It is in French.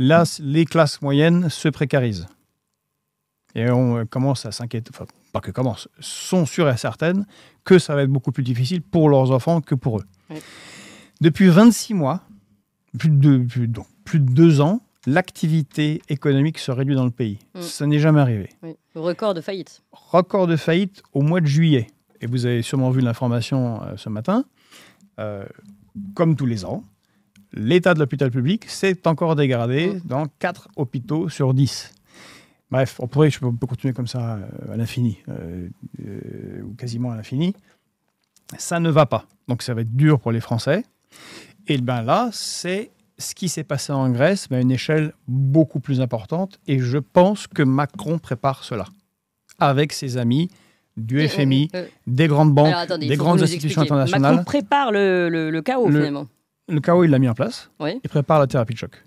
là, les classes moyennes se précarisent. Et on euh, commence à s'inquiéter, enfin, pas que commence, sont sûres et certaines que ça va être beaucoup plus difficile pour leurs enfants que pour eux. Depuis 26 mois, plus de, de deux ans, l'activité économique se réduit dans le pays. Mm. Ça n'est jamais arrivé. Record de faillite. Record de faillite au mois de juillet. Et vous avez sûrement vu l'information euh, ce matin. Euh, comme tous les ans, l'état de l'hôpital public s'est encore dégradé mm. dans 4 hôpitaux sur 10. Bref, on pourrait, je peux continuer comme ça euh, à l'infini, euh, euh, ou quasiment à l'infini. Ça ne va pas. Donc ça va être dur pour les Français. Et bien là, c'est ce qui s'est passé en Grèce, mais à une échelle beaucoup plus importante. Et je pense que Macron prépare cela avec ses amis du FMI, des grandes banques, des grandes institutions internationales. Macron prépare le, chaos, finalement le chaos, il l'a mis en place. et Il prépare la thérapie de choc.